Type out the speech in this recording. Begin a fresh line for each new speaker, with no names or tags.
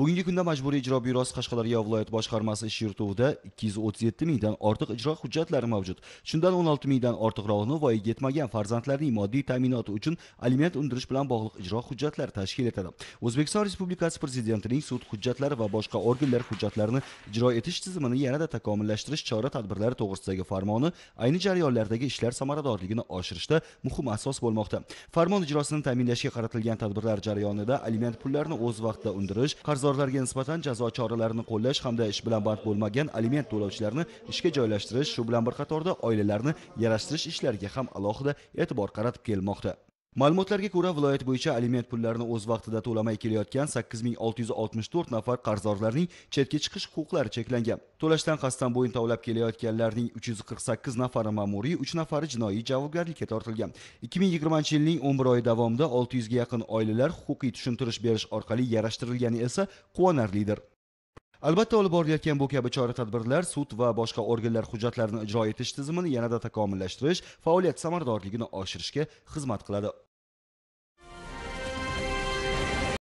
bugungi kunda majburiy ijro byurosi qashqadaryo viloyat boshqarmasi ish yurituvida ikki yuz o'ttiz yetti mingdan ortiq ijro hujjatlari mavjud shundan o'n olti mingdan ortiqrog'ini voyaga yetmagan farzandlarning moddiy ta'minoti uchun aliment undirish bilan bog'liq ijro hujjatlari tashkil etadi o'zbekiston respublikasi prezidentining sud hujjatlari va boshqa organlar hujjatlarini ijro etish tizimini yanada takomillashtirish chora tadbirlari to'g'risidagi farmoni ayni jarayonlardagi ishlar samaradorligini oshirishda muhim asos bo'lmoqda farmon ijrosini ta'minlashga qaratilgan tadbirlar jarayonida aliment pullarini o'z vaqtida undirish qarzdor qarzdorlarga nisbatan jazo choralarini qo'llash hamda ish bilan band bo'lmagan aliment to'lovchilarni ishga joylashtirish shu bilan bir qatorda oilalarni yarashtirish ishlariga ham alohida e'tibor qaratib kelmoqda Ma'lumotlarga ko'ra, viloyat bo'yicha aliment pullarini o'z vaqtida to'lamay kelayotgan 8664 nafar qarzdorlarning chetga chiqish huquqlari cheklangan. To'lashdan qasdan bo'yin tovlab kelayotganlarning 348 nafari ma'muriy, 3 nafari jinoiy javobgarlikka tortilgan. 2020-yilning 11 oyi davomida 600 ga yaqin oilalar huquqiy tushuntirish berish orqali yarashtirilgani esa quvonarlidir. albatta olib borilayotgan bu kabi chora tadbirlar sud va boshqa organlar hujjatlarini ijro etish tizimini yanada takomillashtirish faoliyat samaradorligini oshirishga xizmat qiladi